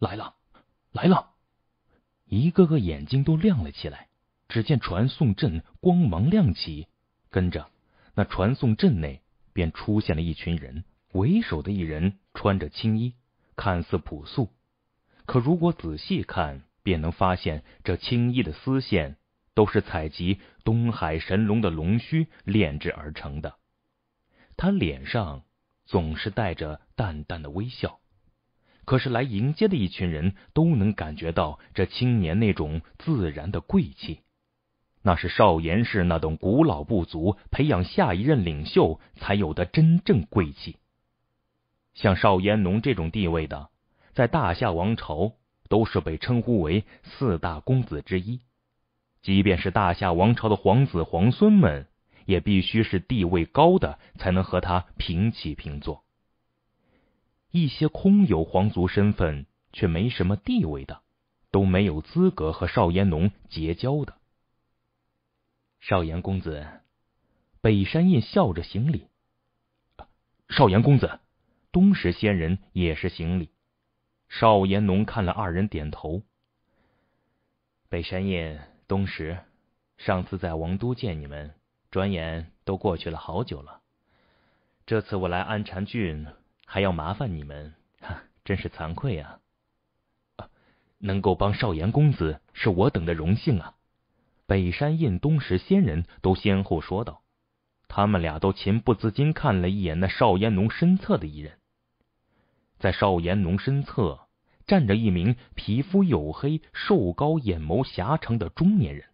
来了，来了！一个个眼睛都亮了起来。只见传送阵光芒亮起，跟着那传送阵内便出现了一群人。为首的一人穿着青衣，看似朴素，可如果仔细看，便能发现这青衣的丝线都是采集东海神龙的龙须炼制而成的。他脸上总是带着淡淡的微笑。可是来迎接的一群人都能感觉到这青年那种自然的贵气，那是少严氏那等古老部族培养下一任领袖才有的真正贵气。像少炎农这种地位的，在大夏王朝都是被称呼为四大公子之一，即便是大夏王朝的皇子皇孙们，也必须是地位高的才能和他平起平坐。一些空有皇族身份却没什么地位的，都没有资格和少炎农结交的。少烟公子，北山印笑着行礼。少烟公子，东石仙人也是行礼。少烟农看了二人，点头。北山印、东石，上次在王都见你们，转眼都过去了好久了。这次我来安禅郡。还要麻烦你们，哈，真是惭愧啊！能够帮少岩公子，是我等的荣幸啊！北山印东石仙人都先后说道，他们俩都情不自禁看了一眼那少岩龙身侧的一人，在少岩龙身侧站着一名皮肤黝黑、瘦高、眼眸狭长的中年人，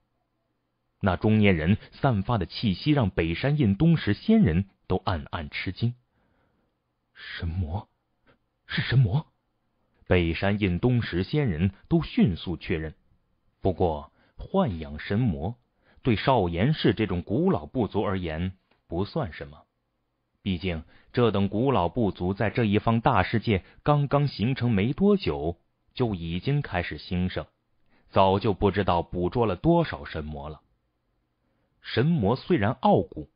那中年人散发的气息让北山印东石仙人都暗暗吃惊。神魔是神魔，北山印东石仙人都迅速确认。不过，豢养神魔对少岩氏这种古老部族而言不算什么。毕竟，这等古老部族在这一方大世界刚刚形成没多久，就已经开始兴盛，早就不知道捕捉了多少神魔了。神魔虽然傲骨，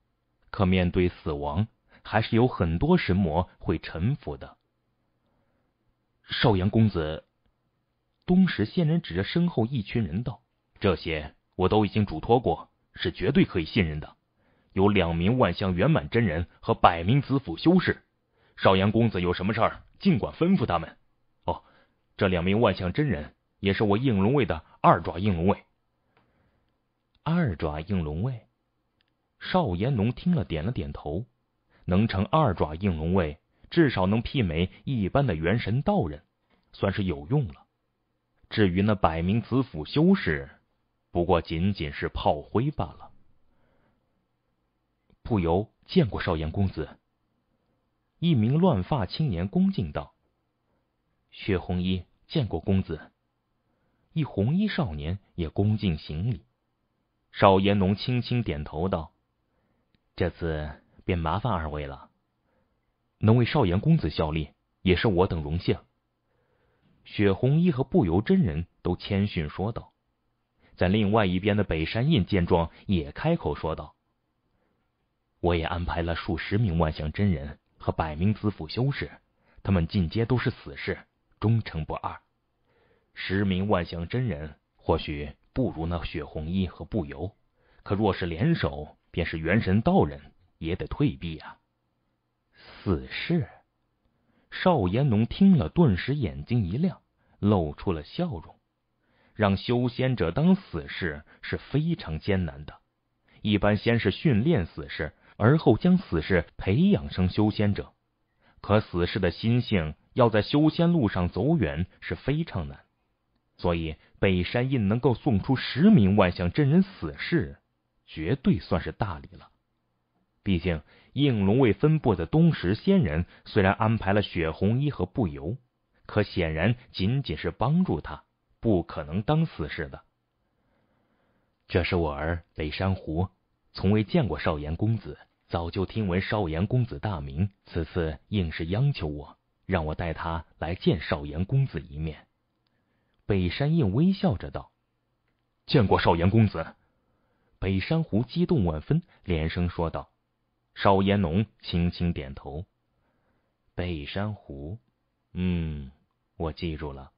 可面对死亡。还是有很多神魔会臣服的，少阳公子，东石仙人指着身后一群人道：“这些我都已经嘱托过，是绝对可以信任的。有两名万象圆满真人和百名紫府修士，少阳公子有什么事儿，尽管吩咐他们。哦，这两名万象真人也是我应龙卫的二爪应龙卫。”二爪应龙卫，少炎龙听了点了点头。能成二爪应龙位，至少能媲美一般的元神道人，算是有用了。至于那百名紫府修士，不过仅仅是炮灰罢了。不由见过少炎公子，一名乱发青年恭敬道：“血红衣见过公子。”一红衣少年也恭敬行礼。少炎龙轻轻点头道：“这次。”便麻烦二位了，能为少阳公子效力，也是我等荣幸。雪红衣和不由真人都谦逊说道。在另外一边的北山印见状，也开口说道：“我也安排了数十名万象真人和百名紫府修士，他们进阶都是死士，忠诚不二。十名万象真人或许不如那雪红衣和不由，可若是联手，便是元神道人。”也得退避啊！死士，邵延龙听了，顿时眼睛一亮，露出了笑容。让修仙者当死士是非常艰难的，一般先是训练死士，而后将死士培养成修仙者。可死士的心性要在修仙路上走远是非常难，所以北山印能够送出十名万象真人死士，绝对算是大礼了。毕竟，应龙卫分部的东石仙人虽然安排了雪红衣和不由，可显然仅仅是帮助他，不可能当死士的。这是我儿北山湖，从未见过少言公子，早就听闻少言公子大名，此次硬是央求我，让我带他来见少言公子一面。北山应微笑着道：“见过少言公子。”北山湖激动万分，连声说道。邵炎农轻轻点头，北山湖，嗯，我记住了。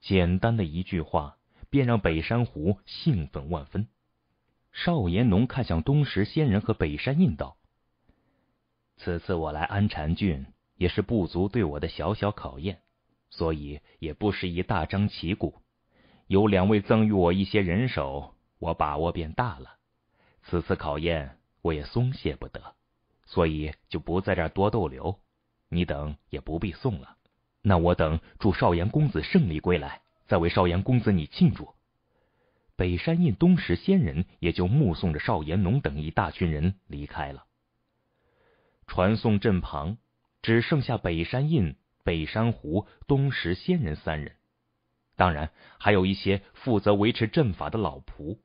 简单的一句话，便让北山湖兴奋万分。邵炎农看向东石仙人和北山印道：“此次我来安禅郡，也是部族对我的小小考验，所以也不适宜大张旗鼓。有两位赠予我一些人手，我把握便大了。此次考验。”我也松懈不得，所以就不在这多逗留。你等也不必送了。那我等祝少阳公子胜利归来，再为少阳公子你庆祝。北山印、东石仙人也就目送着少炎龙等一大群人离开了传送阵旁，只剩下北山印、北山湖、东石仙人三人，当然还有一些负责维持阵法的老仆。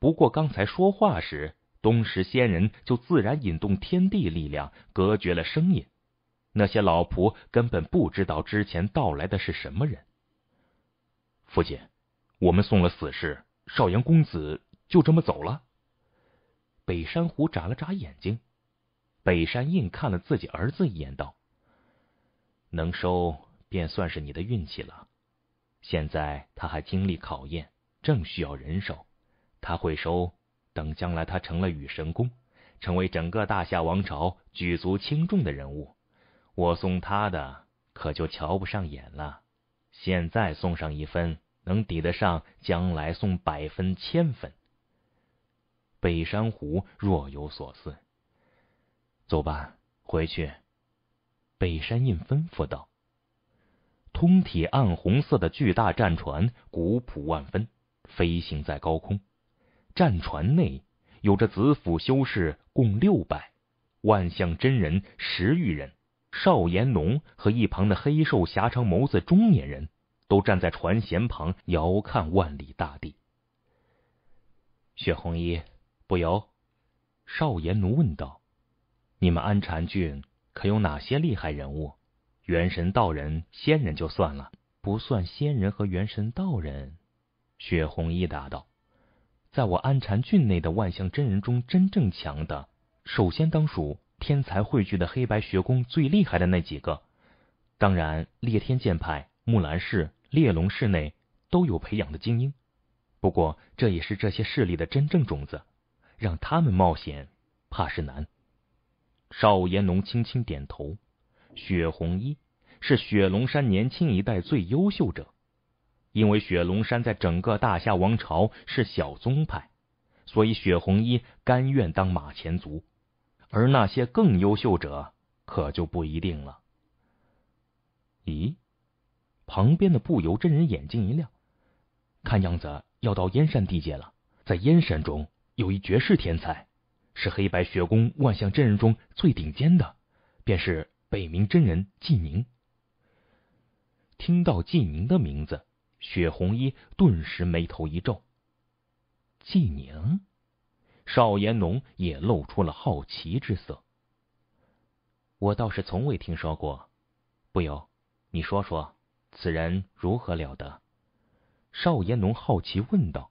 不过刚才说话时。东石仙人就自然引动天地力量，隔绝了声音。那些老仆根本不知道之前到来的是什么人。父亲，我们送了死士，少阳公子就这么走了。北山虎眨了眨眼睛，北山印看了自己儿子一眼，道：“能收便算是你的运气了。现在他还经历考验，正需要人手，他会收。”等将来他成了雨神公，成为整个大夏王朝举足轻重的人物，我送他的可就瞧不上眼了。现在送上一分，能抵得上将来送百分、千分。北山虎若有所思。走吧，回去。北山印吩咐道：“通体暗红色的巨大战船，古朴万分，飞行在高空。”战船内有着子府修士共六百，万象真人十余人，少延奴和一旁的黑瘦狭长眸子中年人都站在船舷旁，遥看万里大地。雪红衣，不由少延奴问道：“你们安禅郡可有哪些厉害人物？元神道人、仙人就算了，不算仙人和元神道人。”雪红衣答道。在我安禅郡内的万象真人中，真正强的，首先当属天才汇聚的黑白学宫最厉害的那几个。当然，裂天剑派、木兰氏、烈龙氏内都有培养的精英。不过，这也是这些势力的真正种子，让他们冒险，怕是难。少烟龙轻轻点头。雪红衣是雪龙山年轻一代最优秀者。因为雪龙山在整个大夏王朝是小宗派，所以雪红衣甘愿当马前卒，而那些更优秀者可就不一定了。咦，旁边的不由真人眼睛一亮，看样子要到燕山地界了。在燕山中有一绝世天才，是黑白学宫万象真人中最顶尖的，便是北冥真人纪宁。听到纪宁的名字。雪红衣顿时眉头一皱，纪宁，邵延农也露出了好奇之色。我倒是从未听说过，不由你说说此人如何了得？邵延农好奇问道。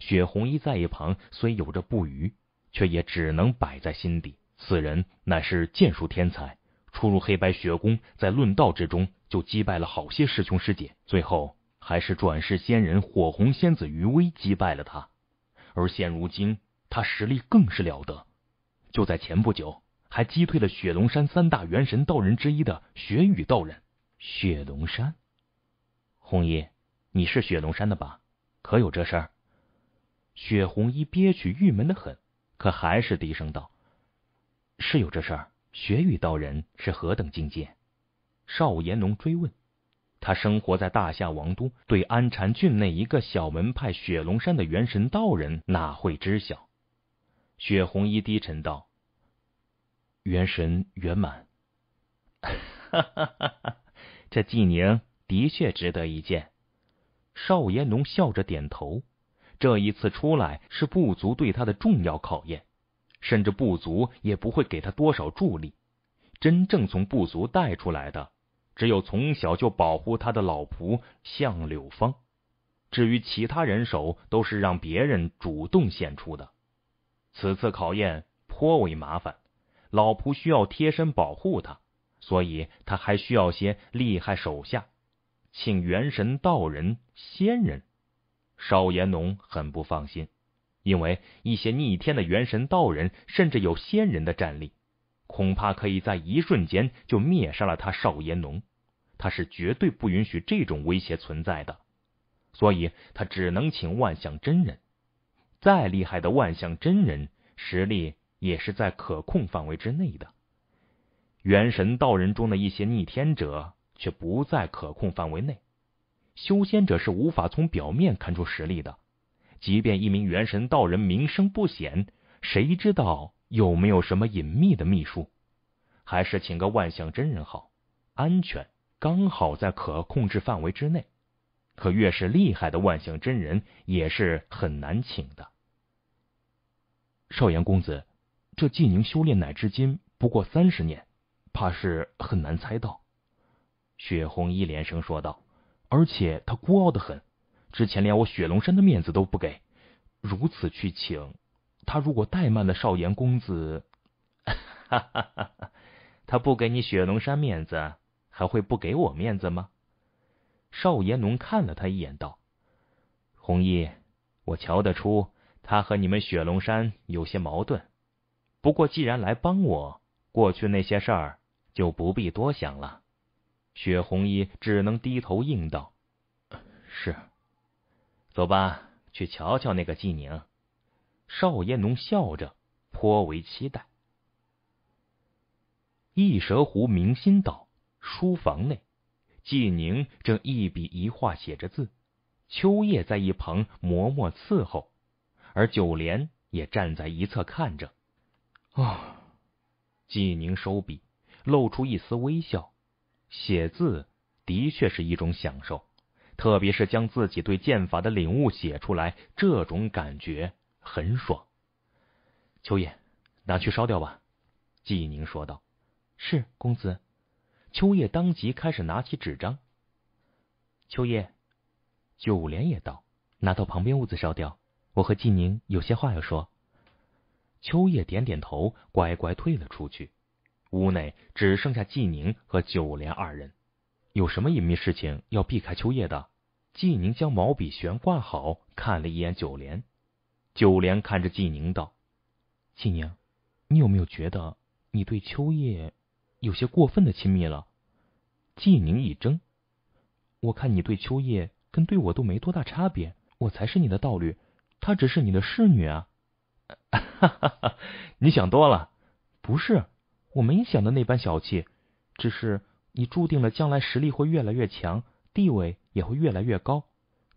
雪红衣在一旁虽有着不语，却也只能摆在心底。此人乃是剑术天才，初入黑白雪宫，在论道之中就击败了好些师兄师姐，最后。还是转世仙人火红仙子余威击败了他，而现如今他实力更是了得，就在前不久还击退了雪龙山三大元神道人之一的雪雨道人。雪龙山，红衣，你是雪龙山的吧？可有这事儿？雪红衣憋屈郁闷的很，可还是低声道：“是有这事儿。”雪雨道人是何等境界？少炎龙追问。他生活在大夏王都，对安禅郡内一个小门派雪龙山的元神道人哪会知晓？雪红衣低沉道：“元神圆满。”哈哈哈！哈这纪宁的确值得一见。邵延龙笑着点头。这一次出来是部族对他的重要考验，甚至部族也不会给他多少助力。真正从部族带出来的。只有从小就保护他的老仆向柳芳，至于其他人手都是让别人主动献出的。此次考验颇为麻烦，老仆需要贴身保护他，所以他还需要些厉害手下，请元神道人、仙人。邵延农很不放心，因为一些逆天的元神道人，甚至有仙人的战力，恐怕可以在一瞬间就灭杀了他。邵延农。他是绝对不允许这种威胁存在的，所以他只能请万象真人。再厉害的万象真人，实力也是在可控范围之内的。元神道人中的一些逆天者，却不在可控范围内。修仙者是无法从表面看出实力的，即便一名元神道人名声不显，谁知道有没有什么隐秘的秘术？还是请个万象真人好，安全。刚好在可控制范围之内，可越是厉害的万象真人也是很难请的。少阳公子，这纪宁修炼乃至今不过三十年，怕是很难猜到。雪红一连声说道：“而且他孤傲的很，之前连我雪龙山的面子都不给，如此去请他，如果怠慢了少阳公子，哈哈哈，他不给你雪龙山面子。”他会不给我面子吗？邵炎农看了他一眼，道：“红衣，我瞧得出他和你们雪龙山有些矛盾。不过既然来帮我，过去那些事儿就不必多想了。”雪红衣只能低头应道：“是。”走吧，去瞧瞧那个纪宁。”邵炎农笑着，颇为期待。异蛇狐明心道：“书房内，纪宁正一笔一画写着字，秋叶在一旁磨墨伺候，而九莲也站在一侧看着。啊！纪宁收笔，露出一丝微笑。写字的确是一种享受，特别是将自己对剑法的领悟写出来，这种感觉很爽。秋叶，拿去烧掉吧。”纪宁说道。“是，公子。”秋叶当即开始拿起纸张。秋叶，九莲也道：“拿到旁边屋子烧掉。”我和季宁有些话要说。秋叶点点头，乖乖退了出去。屋内只剩下季宁和九莲二人。有什么隐秘事情要避开秋叶的？季宁将毛笔悬挂好，看了一眼九莲。九莲看着季宁道：“季宁，你有没有觉得你对秋叶？”有些过分的亲密了。季宁一怔，我看你对秋叶跟对我都没多大差别，我才是你的道侣，她只是你的侍女啊。哈哈哈，你想多了，不是？我没想的那般小气，只是你注定了将来实力会越来越强，地位也会越来越高，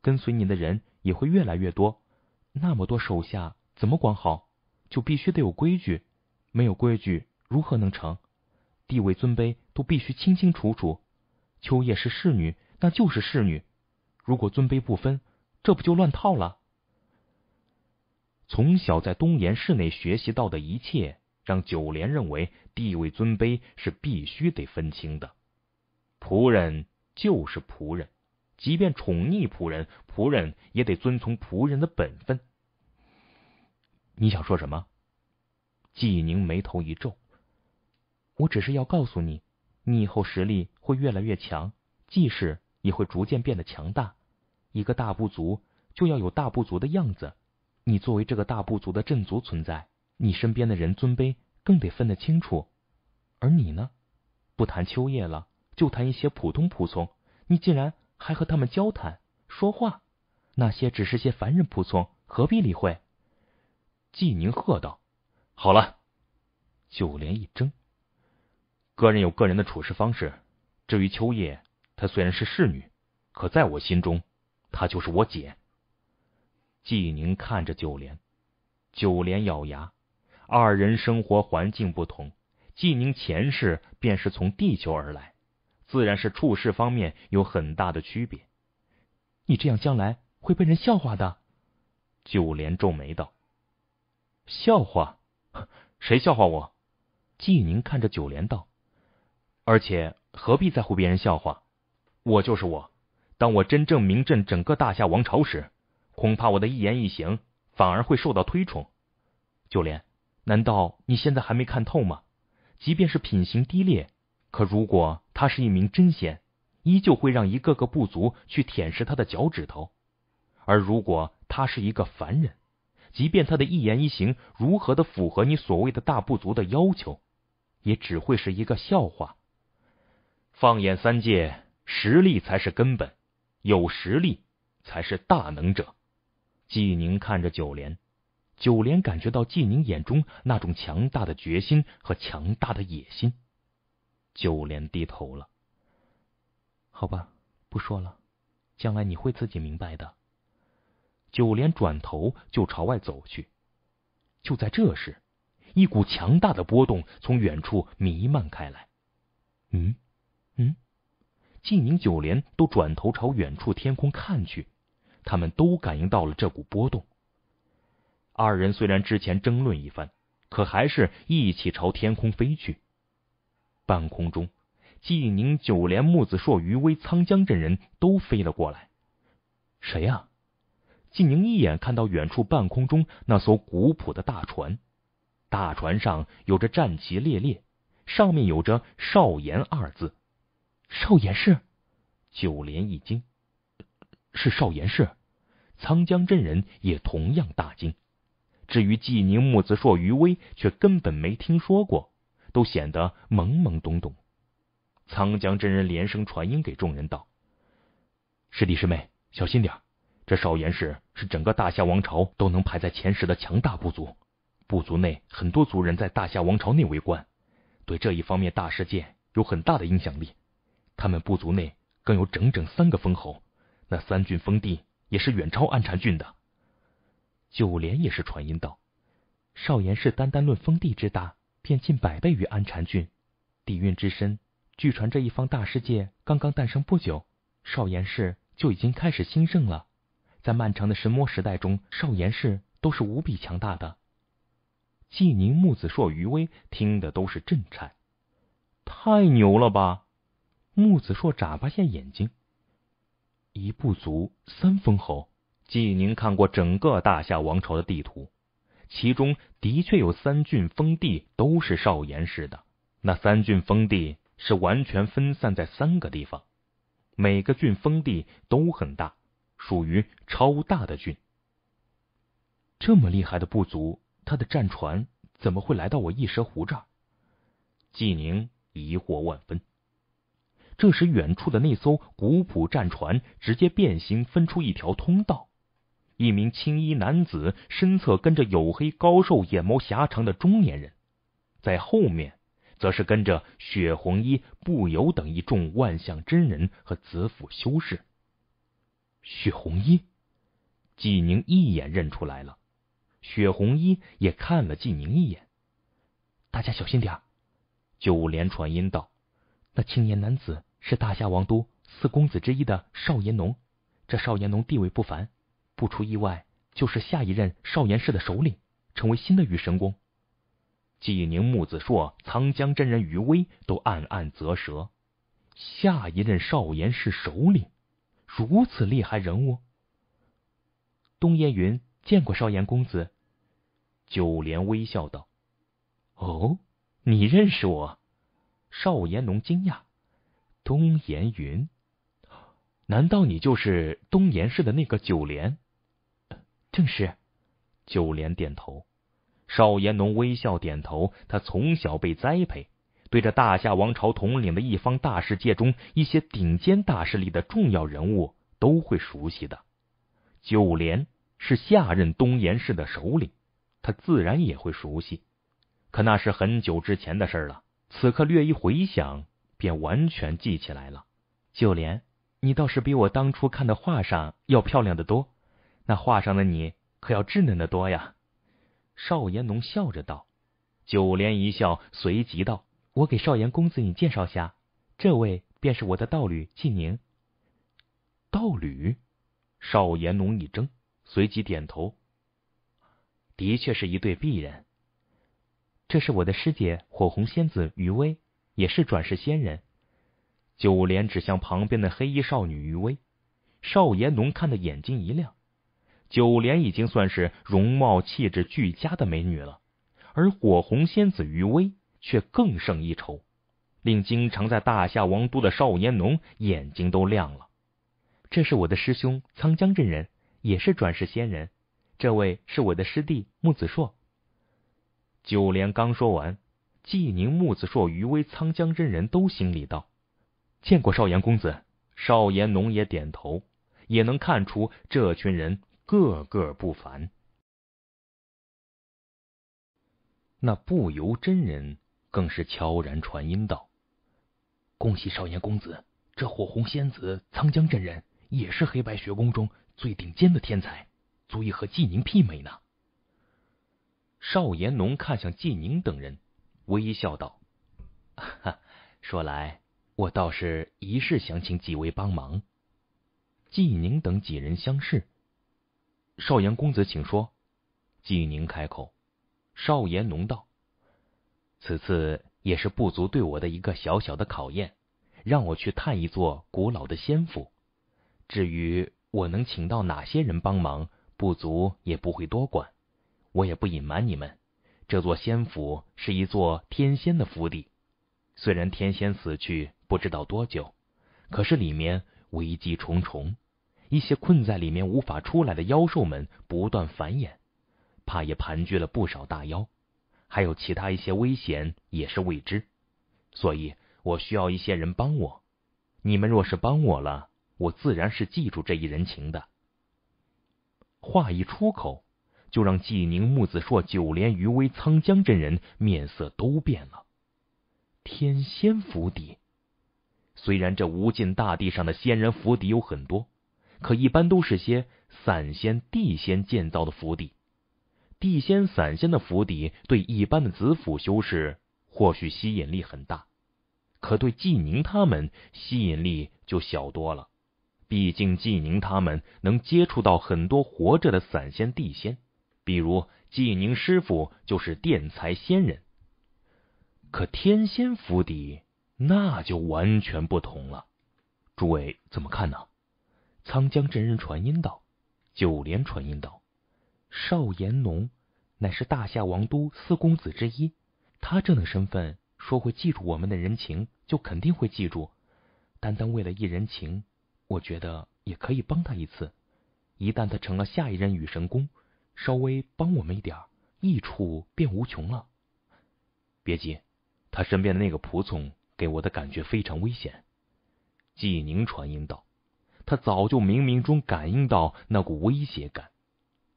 跟随你的人也会越来越多。那么多手下怎么管好？就必须得有规矩，没有规矩如何能成？地位尊卑都必须清清楚楚。秋叶是侍女，那就是侍女。如果尊卑不分，这不就乱套了？从小在东岩室内学习到的一切，让九莲认为地位尊卑是必须得分清的。仆人就是仆人，即便宠溺仆人，仆人也得遵从仆人的本分。你想说什么？季宁眉头一皱。我只是要告诉你，你以后实力会越来越强，季氏也会逐渐变得强大。一个大部族就要有大部族的样子。你作为这个大部族的镇族存在，你身边的人尊卑更得分得清楚。而你呢，不谈秋叶了，就谈一些普通仆从，你竟然还和他们交谈说话？那些只是些凡人仆从，何必理会？季宁喝道：“好了！”九莲一怔。个人有个人的处事方式。至于秋叶，她虽然是侍女，可在我心中，她就是我姐。纪宁看着九莲，九莲咬牙。二人生活环境不同，纪宁前世便是从地球而来，自然是处事方面有很大的区别。你这样将来会被人笑话的。九莲皱眉道：“笑话？谁笑话我？”纪宁看着九莲道。而且何必在乎别人笑话？我就是我。当我真正名震整个大夏王朝时，恐怕我的一言一行反而会受到推崇。九莲，难道你现在还没看透吗？即便是品行低劣，可如果他是一名真仙，依旧会让一个个部族去舔舐他的脚趾头；而如果他是一个凡人，即便他的一言一行如何的符合你所谓的大部族的要求，也只会是一个笑话。放眼三界，实力才是根本。有实力才是大能者。纪宁看着九莲，九莲感觉到纪宁眼中那种强大的决心和强大的野心。九莲低头了。好吧，不说了，将来你会自己明白的。九莲转头就朝外走去。就在这时，一股强大的波动从远处弥漫开来。嗯。嗯，纪宁九连都转头朝远处天空看去，他们都感应到了这股波动。二人虽然之前争论一番，可还是一起朝天空飞去。半空中，纪宁九连木子硕余威苍江镇人都飞了过来。谁呀？纪宁一眼看到远处半空中那艘古朴的大船，大船上有着战旗猎猎，上面有着“少言”二字。少炎氏，九莲一惊，是少炎氏。沧江真人也同样大惊。至于济宁木子硕余威，却根本没听说过，都显得懵懵懂懂。沧江真人连声传音给众人道：“师弟师妹，小心点！这少炎氏是整个大夏王朝都能排在前十的强大部族，部族内很多族人在大夏王朝内为官，对这一方面大事件有很大的影响力。”他们部族内更有整整三个封侯，那三郡封地也是远超安禅郡的。九连也是传音道，少言氏单单论封地之大，便近百倍于安禅郡，底蕴之深。据传这一方大世界刚刚诞生不久，少言氏就已经开始兴盛了。在漫长的神魔时代中，少言氏都是无比强大的。纪宁、木子硕、余威听的都是震颤，太牛了吧！穆子硕眨巴下眼睛，一部族三封侯。纪宁看过整个大夏王朝的地图，其中的确有三郡封地都是少延氏的。那三郡封地是完全分散在三个地方，每个郡封地都很大，属于超大的郡。这么厉害的部族，他的战船怎么会来到我一蛇湖这儿？纪宁疑惑万分。这时，远处的那艘古朴战船直接变形，分出一条通道。一名青衣男子身侧跟着黝黑高瘦、眼眸狭长的中年人，在后面则是跟着血红衣、不由等一众万象真人和紫府修士。血红衣，纪宁一眼认出来了。血红衣也看了纪宁一眼：“大家小心点儿。”九连传音道：“那青年男子。”是大夏王都四公子之一的少炎农。这少炎农地位不凡，不出意外就是下一任少炎氏的首领，成为新的雨神公。纪宁、木子硕、沧江真人余威都暗暗啧舌。下一任少炎氏首领，如此厉害人物。东燕云见过少炎公子，九连微笑道：“哦，你认识我？”少炎农惊讶。东岩云，难道你就是东岩市的那个九莲？正是。九莲点头，邵延农微笑点头。他从小被栽培，对着大夏王朝统领的一方大世界中一些顶尖大势力的重要人物都会熟悉的。九莲是下任东岩市的首领，他自然也会熟悉。可那是很久之前的事了，此刻略一回想。便完全记起来了。九莲，你倒是比我当初看的画上要漂亮的多，那画上的你可要稚嫩的多呀。少延农笑着道。九莲一笑，随即道：“我给少延公子你介绍下，这位便是我的道侣纪宁。”道侣，少延农一怔，随即点头。的确是一对璧人。这是我的师姐火红仙子余威。也是转世仙人，九莲指向旁边的黑衣少女余威，少年农看的眼睛一亮。九莲已经算是容貌气质俱佳的美女了，而火红仙子余威却更胜一筹，令经常在大夏王都的少年农眼睛都亮了。这是我的师兄苍江镇人，也是转世仙人。这位是我的师弟木子硕。九莲刚说完。纪宁、木子硕、余威、沧江真人，都行礼道：“见过少炎公子。”少炎农也点头，也能看出这群人个个不凡。那不由真人更是悄然传音道：“恭喜少炎公子，这火红仙子、沧江真人也是黑白学宫中最顶尖的天才，足以和纪宁媲美呢。”少炎农看向纪宁等人。微笑道：“哈，说来，我倒是一事想请几位帮忙。”纪宁等几人相视。少阳公子，请说。纪宁开口。少言浓道：“此次也是部族对我的一个小小的考验，让我去探一座古老的仙府。至于我能请到哪些人帮忙，部族也不会多管，我也不隐瞒你们。”这座仙府是一座天仙的府邸，虽然天仙死去不知道多久，可是里面危机重重，一些困在里面无法出来的妖兽们不断繁衍，怕也盘踞了不少大妖，还有其他一些危险也是未知，所以我需要一些人帮我。你们若是帮我了，我自然是记住这一人情的。话一出口。就让纪宁、木子硕、九莲、余威、苍江真人面色都变了。天仙府邸，虽然这无尽大地上的仙人府邸有很多，可一般都是些散仙、地仙建造的府邸。地仙、散仙的府邸对一般的子府修士或许吸引力很大，可对纪宁他们吸引力就小多了。毕竟纪宁他们能接触到很多活着的散仙、地仙。比如济宁师傅就是电才仙人，可天仙府邸那就完全不同了。诸位怎么看呢？沧江真人传音道，九莲传音道，邵延农乃是大夏王都四公子之一，他这等身份，说会记住我们的人情，就肯定会记住。单单为了一人情，我觉得也可以帮他一次。一旦他成了下一任雨神宫，稍微帮我们一点，益处便无穷了。别急，他身边的那个仆从给我的感觉非常危险。纪宁传音道：“他早就冥冥中感应到那股威胁感，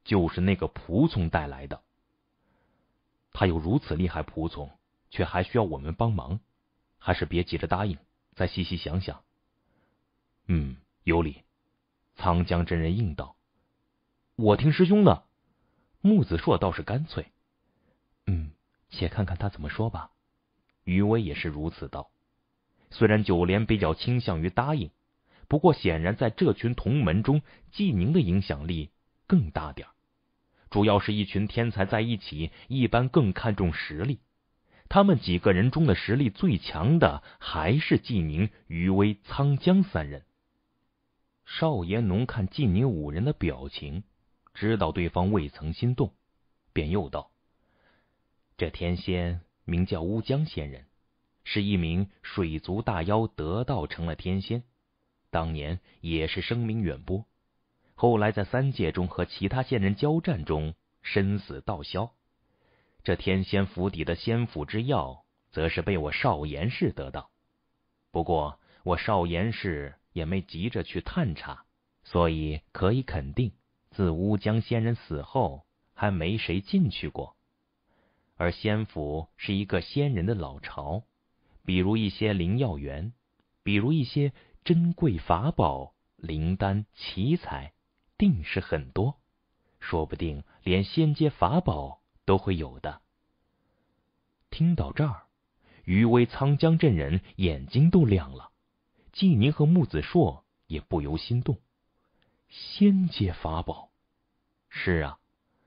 就是那个仆从带来的。他有如此厉害仆从，却还需要我们帮忙，还是别急着答应，再细细想想。”嗯，有理。沧江真人应道：“我听师兄的。”木子硕倒是干脆，嗯，且看看他怎么说吧。余威也是如此道。虽然九连比较倾向于答应，不过显然在这群同门中，纪宁的影响力更大点主要是一群天才在一起，一般更看重实力。他们几个人中的实力最强的，还是纪宁、余威、苍江三人。少炎农看纪宁五人的表情。知道对方未曾心动，便又道：“这天仙名叫乌江仙人，是一名水族大妖，得道成了天仙。当年也是声名远播，后来在三界中和其他仙人交战中身死道消。这天仙府邸的仙府之药，则是被我少言氏得到。不过我少言氏也没急着去探查，所以可以肯定。”自乌江仙人死后，还没谁进去过。而仙府是一个仙人的老巢，比如一些灵药园，比如一些珍贵法宝、灵丹奇才，定是很多。说不定连仙阶法宝都会有的。听到这儿，余威沧江镇人眼睛都亮了，纪宁和木子硕也不由心动。仙阶法宝是啊，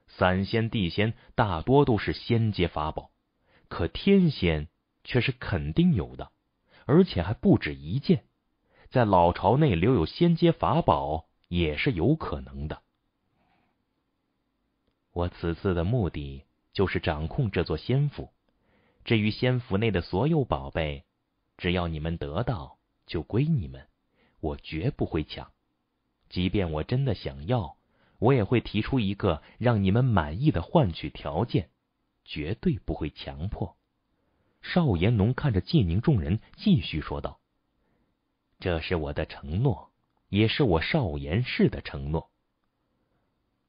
散仙、地仙大多都是仙阶法宝，可天仙却是肯定有的，而且还不止一件。在老巢内留有仙阶法宝也是有可能的。我此次的目的就是掌控这座仙府，至于仙府内的所有宝贝，只要你们得到，就归你们，我绝不会抢。即便我真的想要，我也会提出一个让你们满意的换取条件，绝对不会强迫。邵延农看着纪宁众人，继续说道：“这是我的承诺，也是我邵延氏的承诺。”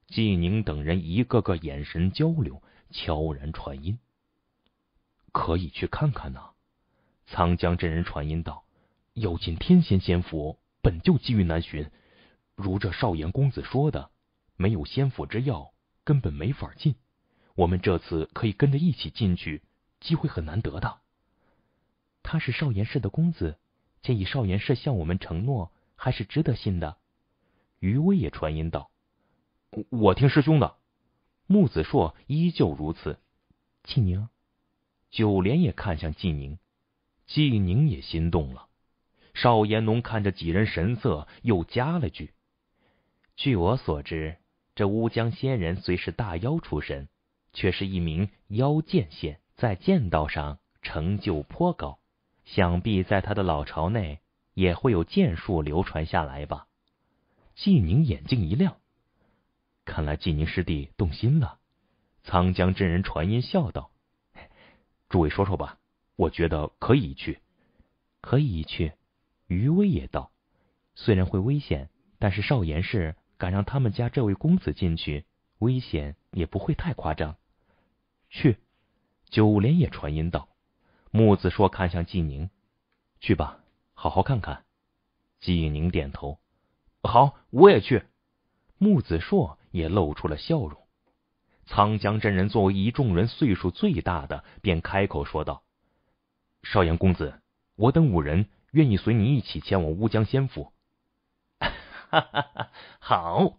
纪宁等人一个个眼神交流，悄然传音：“可以去看看呐。”沧江真人传音道：“有进天仙仙府，本就机遇难寻。”如这少言公子说的，没有仙府之药，根本没法进。我们这次可以跟着一起进去，机会很难得的。他是少言氏的公子，建议少言氏向我们承诺，还是值得信的。余威也传音道：“我听师兄的。”木子硕依旧如此。季宁、九莲也看向季宁，季宁也心动了。少言农看着几人神色，又加了句。据我所知，这乌江仙人虽是大妖出身，却是一名妖剑仙，在剑道上成就颇高。想必在他的老巢内也会有剑术流传下来吧？纪宁眼睛一亮，看来纪宁师弟动心了。沧江真人传音笑道：“诸位说说吧，我觉得可以去，可以去。”余威也道：“虽然会危险，但是少言是。”敢让他们家这位公子进去，危险也不会太夸张。去，九莲也传音道。木子硕看向纪宁，去吧，好好看看。纪宁点头，好，我也去。木子硕也露出了笑容。沧江真人作为一众人岁数最大的，便开口说道：“少阳公子，我等五人愿意随你一起前往乌江仙府。”哈哈哈！好，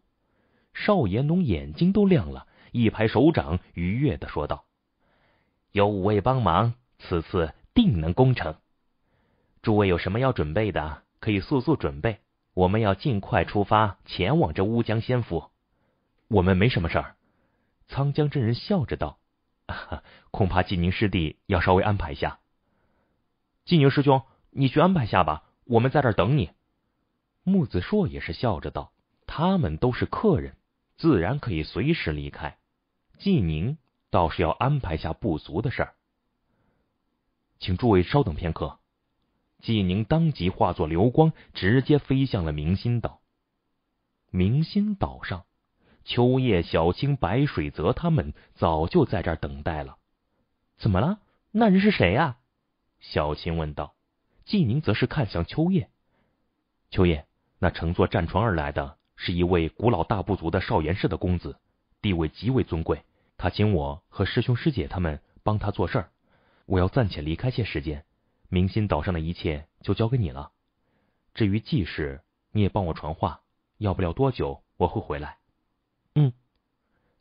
邵延龙眼睛都亮了，一拍手掌，愉悦的说道：“有五位帮忙，此次定能攻城。诸位有什么要准备的，可以速速准备，我们要尽快出发前往这乌江仙府。”我们没什么事儿，沧江真人笑着道：“ 恐怕纪宁师弟要稍微安排一下。”纪宁师兄，你去安排下吧，我们在这等你。木子硕也是笑着道：“他们都是客人，自然可以随时离开。季宁倒是要安排下不俗的事儿，请诸位稍等片刻。”季宁当即化作流光，直接飞向了明心岛。明心岛上，秋叶、小青、白水泽他们早就在这儿等待了。怎么了？那人是谁呀？小青问道。季宁则是看向秋叶，秋叶。那乘坐战船而来的是一位古老大部族的少言氏的公子，地位极为尊贵。他请我和师兄师姐他们帮他做事，我要暂且离开些时间，明心岛上的一切就交给你了。至于季氏，你也帮我传话，要不了多久我会回来。嗯，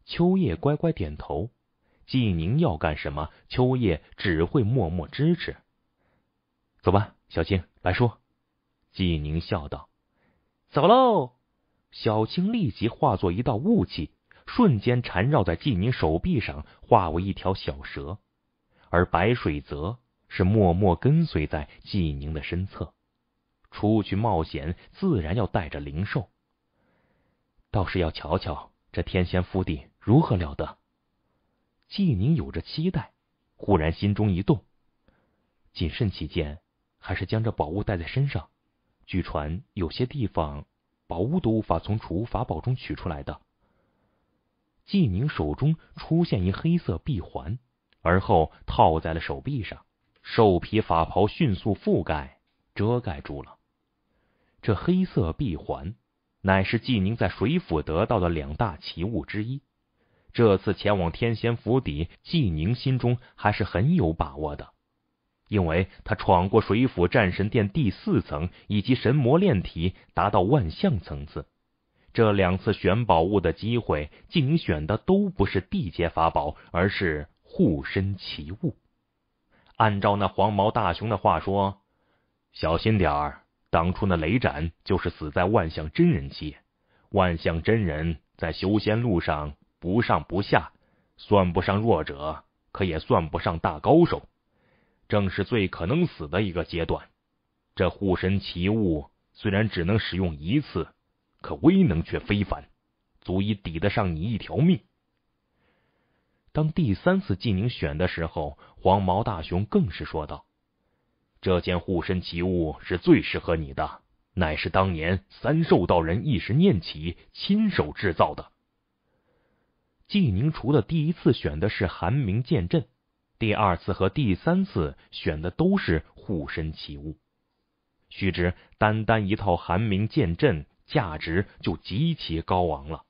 秋叶乖乖点头。季宁要干什么，秋叶只会默默支持。走吧，小青，白叔。季宁笑道。走喽！小青立即化作一道雾气，瞬间缠绕在纪宁手臂上，化为一条小蛇。而白水泽是默默跟随在纪宁的身侧。出去冒险，自然要带着灵兽。倒是要瞧瞧这天仙府邸如何了得。纪宁有着期待，忽然心中一动，谨慎起见，还是将这宝物带在身上。据传，有些地方宝物都无法从储物法宝中取出来的。纪宁手中出现一黑色闭环，而后套在了手臂上，兽皮法袍迅速覆盖，遮盖住了。这黑色闭环，乃是纪宁在水府得到的两大奇物之一。这次前往天仙府邸，纪宁心中还是很有把握的。因为他闯过水府战神殿第四层，以及神魔炼体达到万象层次，这两次选宝物的机会，竟选的都不是地阶法宝，而是护身奇物。按照那黄毛大熊的话说：“小心点儿，当初那雷斩就是死在万象真人期。万象真人，在修仙路上不上不下，算不上弱者，可也算不上大高手。”正是最可能死的一个阶段。这护身奇物虽然只能使用一次，可威能却非凡，足以抵得上你一条命。当第三次纪宁选的时候，黄毛大熊更是说道：“这件护身奇物是最适合你的，乃是当年三兽道人一时念起亲手制造的。”纪宁除了第一次选的是寒冥剑阵。第二次和第三次选的都是护身奇物，须知单单一套寒冥剑阵价值就极其高昂了，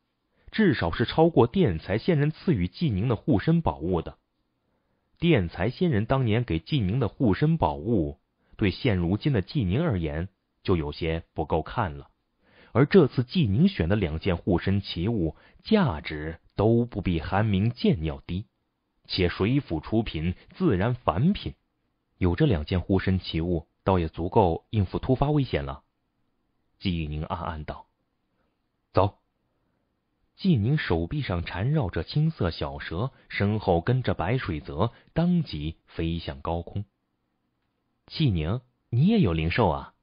至少是超过殿才仙人赐予纪宁的护身宝物的。殿才仙人当年给纪宁的护身宝物，对现如今的纪宁而言就有些不够看了。而这次纪宁选的两件护身奇物，价值都不比寒冥剑要低。且水府出品，自然凡品。有这两件护身奇物，倒也足够应付突发危险了。纪宁暗暗道：“走。”纪宁手臂上缠绕着青色小蛇，身后跟着白水泽，当即飞向高空。纪宁，你也有灵兽啊？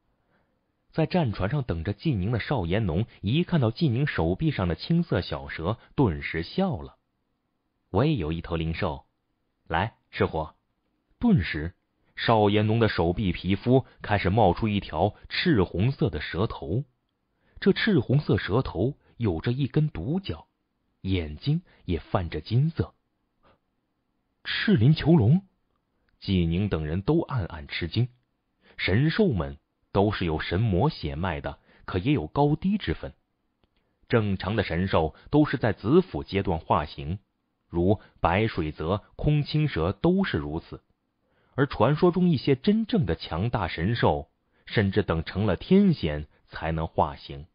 在战船上等着纪宁的少炎农，一看到纪宁手臂上的青色小蛇，顿时笑了。我也有一头灵兽，来，赤虎。顿时，邵延农的手臂皮肤开始冒出一条赤红色的蛇头，这赤红色蛇头有着一根独角，眼睛也泛着金色。赤鳞囚龙，纪宁等人都暗暗吃惊。神兽们都是有神魔血脉的，可也有高低之分。正常的神兽都是在子府阶段化形。如白水泽、空青蛇都是如此，而传说中一些真正的强大神兽，甚至等成了天仙才能化形，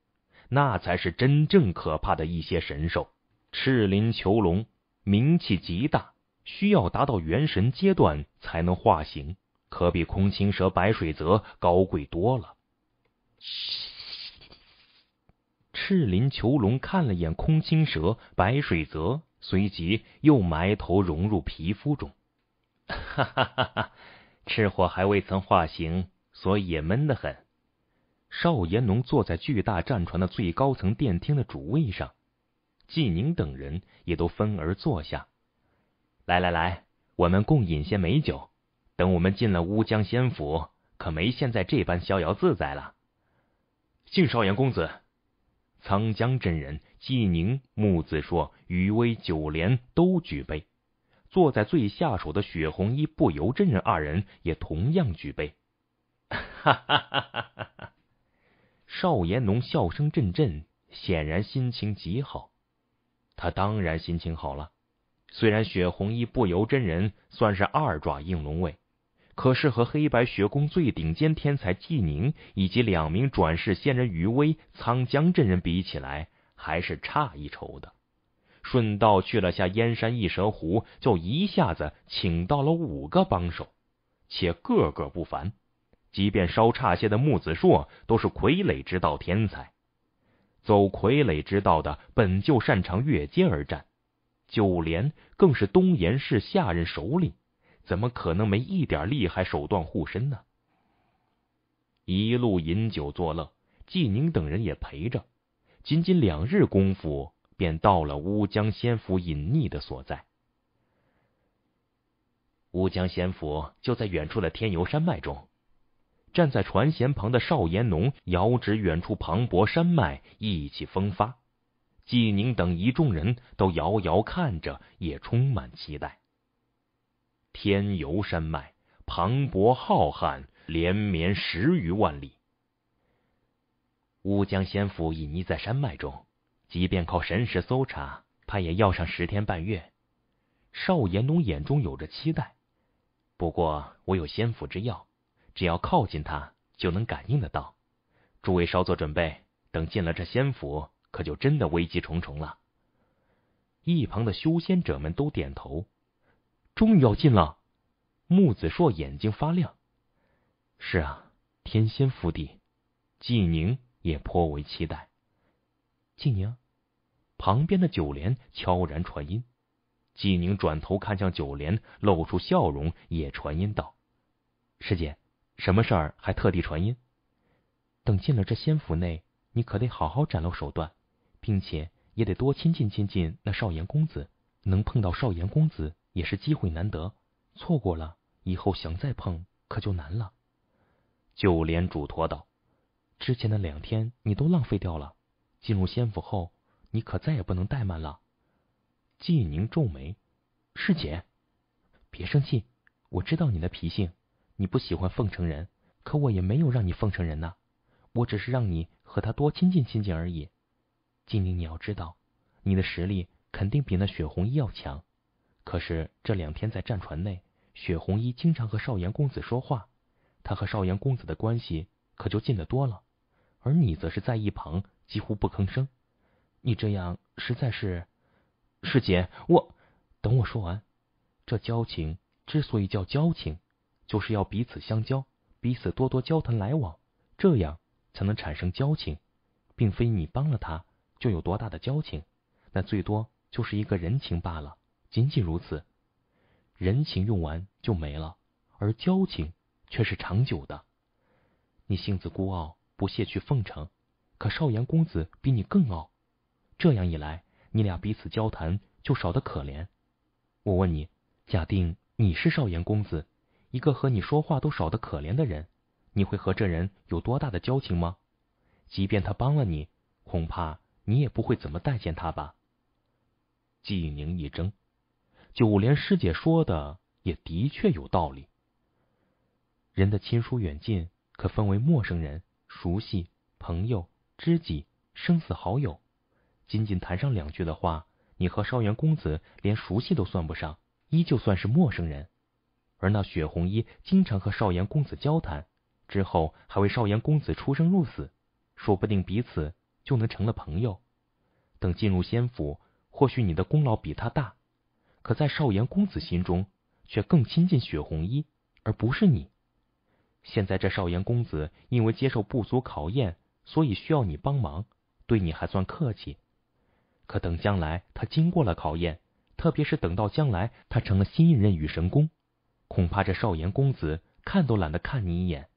那才是真正可怕的一些神兽。赤鳞囚龙名气极大，需要达到元神阶段才能化形，可比空青蛇、白水泽高贵多了。赤鳞囚龙看了眼空青蛇、白水泽。随即又埋头融入皮肤中，哈哈哈！哈赤火还未曾化形，所以也闷得很。少炎农坐在巨大战船的最高层电厅的主位上，纪宁等人也都分而坐下。来来来，我们共饮些美酒。等我们进了乌江仙府，可没现在这般逍遥自在了。敬少炎公子。沧江真人、纪宁、木子说、余威、九莲都举杯，坐在最下手的雪红衣不由真人二人也同样举杯。哈哈哈哈哈哈！少延农笑声阵阵，显然心情极好。他当然心情好了，虽然雪红衣不由真人算是二爪应龙位。可是和黑白学宫最顶尖天才纪宁以及两名转世仙人余威、苍江真人比起来，还是差一筹的。顺道去了下燕山一蛇湖，就一下子请到了五个帮手，且个个不凡。即便稍差些的木子硕，都是傀儡之道天才。走傀儡之道的，本就擅长越阶而战。九连更是东炎市下任首领。怎么可能没一点厉害手段护身呢？一路饮酒作乐，纪宁等人也陪着。仅仅两日功夫，便到了乌江仙府隐匿的所在。乌江仙府就在远处的天游山脉中。站在船舷旁的少言农遥指远处磅礴山脉，意气风发。纪宁等一众人都遥遥看着，也充满期待。天游山脉磅礴浩瀚，连绵十余万里。乌江仙府隐匿在山脉中，即便靠神识搜查，怕也要上十天半月。邵延龙眼中有着期待，不过我有仙府之药，只要靠近他，就能感应得到。诸位稍作准备，等进了这仙府，可就真的危机重重了。一旁的修仙者们都点头。终于要进了，穆子硕眼睛发亮。是啊，天仙府邸，纪宁也颇为期待。纪宁旁边的九莲悄然传音，纪宁转头看向九莲，露出笑容，也传音道：“师姐，什么事儿还特地传音？等进了这仙府内，你可得好好展露手段，并且也得多亲近亲近那少言公子，能碰到少言公子。”也是机会难得，错过了以后想再碰可就难了。就连嘱托道：“之前的两天你都浪费掉了，进入仙府后你可再也不能怠慢了。”季宁皱眉：“师姐，别生气，我知道你的脾性，你不喜欢奉承人，可我也没有让你奉承人呐，我只是让你和他多亲近亲近而已。季宁，你要知道，你的实力肯定比那血红衣要强。”可是这两天在战船内，雪红衣经常和少岩公子说话，他和少岩公子的关系可就近得多了。而你则是在一旁几乎不吭声，你这样实在是……师姐，我等我说完。这交情之所以叫交情，就是要彼此相交，彼此多多交谈来往，这样才能产生交情，并非你帮了他就有多大的交情，那最多就是一个人情罢了。仅仅如此，人情用完就没了，而交情却是长久的。你性子孤傲，不屑去奉承，可少言公子比你更傲，这样一来，你俩彼此交谈就少得可怜。我问你，假定你是少言公子，一个和你说话都少得可怜的人，你会和这人有多大的交情吗？即便他帮了你，恐怕你也不会怎么待见他吧？季宁一怔。九莲师姐说的也的确有道理。人的亲疏远近可分为陌生人、熟悉、朋友、知己、生死好友。仅仅谈上两句的话，你和少元公子连熟悉都算不上，依旧算是陌生人。而那雪红衣经常和少元公子交谈，之后还为少元公子出生入死，说不定彼此就能成了朋友。等进入仙府，或许你的功劳比他大。可在少炎公子心中，却更亲近雪红衣，而不是你。现在这少炎公子因为接受部族考验，所以需要你帮忙，对你还算客气。可等将来他经过了考验，特别是等到将来他成了新一任雨神公，恐怕这少炎公子看都懒得看你一眼。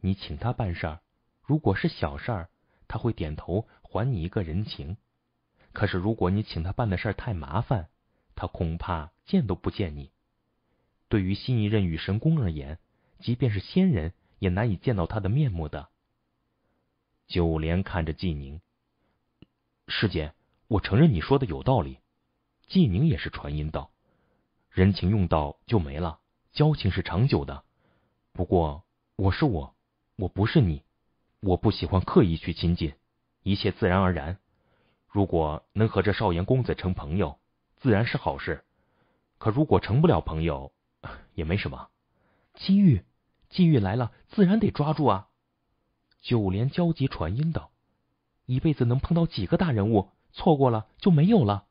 你请他办事儿，如果是小事，他会点头还你一个人情；可是如果你请他办的事太麻烦，他恐怕见都不见你。对于新一任雨神宫而言，即便是仙人也难以见到他的面目的。九莲看着纪宁，师姐，我承认你说的有道理。纪宁也是传音道：“人情用到就没了，交情是长久的。不过我是我，我不是你，我不喜欢刻意去亲近，一切自然而然。如果能和这少言公子成朋友。”自然是好事，可如果成不了朋友也没什么。机遇，机遇来了，自然得抓住啊！九连焦急传音道：“一辈子能碰到几个大人物，错过了就没有了。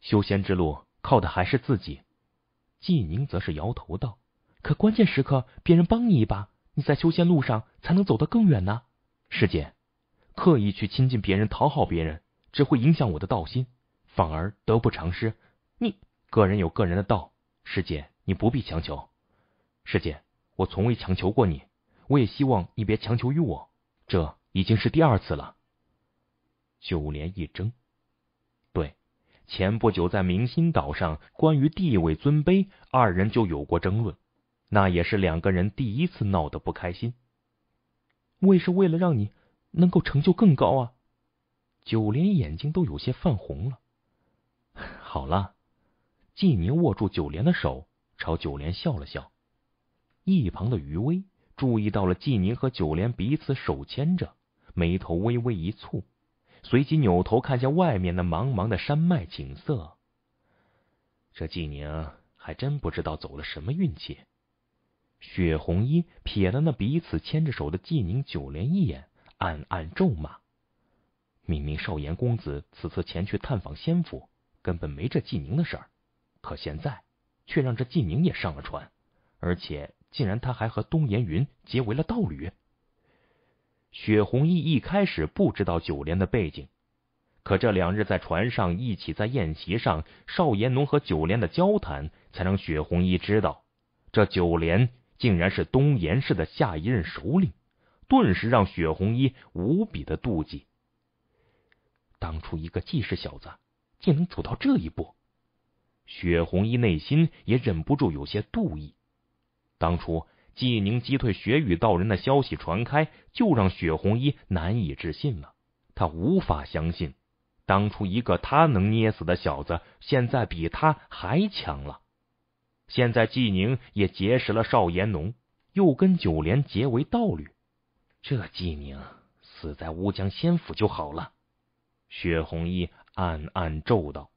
修仙之路靠的还是自己。”季宁则是摇头道：“可关键时刻别人帮你一把，你在修仙路上才能走得更远呢。师姐，刻意去亲近别人、讨好别人，只会影响我的道心。”反而得不偿失。你个人有个人的道，师姐，你不必强求。师姐，我从未强求过你，我也希望你别强求于我。这已经是第二次了。九莲一怔，对，前不久在明心岛上，关于地位尊卑，二人就有过争论，那也是两个人第一次闹得不开心。我也是为了让你能够成就更高啊！九莲眼睛都有些泛红了。好了，纪宁握住九莲的手，朝九莲笑了笑。一旁的余威注意到了纪宁和九莲彼此手牵着，眉头微微一蹙，随即扭头看向外面那茫茫的山脉景色。这纪宁还真不知道走了什么运气。雪红衣瞥了那彼此牵着手的纪宁九莲一眼，暗暗咒骂：明明少言公子此次前去探访仙府。根本没这纪宁的事儿，可现在却让这纪宁也上了船，而且竟然他还和东岩云结为了道侣。雪红衣一开始不知道九连的背景，可这两日在船上一起在宴席上，邵延农和九连的交谈，才让雪红衣知道这九连竟然是东岩氏的下一任首领，顿时让雪红衣无比的妒忌。当初一个纪氏小子。竟能走到这一步，雪红衣内心也忍不住有些妒意。当初纪宁击退雪雨道人的消息传开，就让雪红衣难以置信了。他无法相信，当初一个他能捏死的小子，现在比他还强了。现在纪宁也结识了少延农，又跟九莲结为道侣。这纪宁死在乌江仙府就好了。雪红衣。暗暗咒道。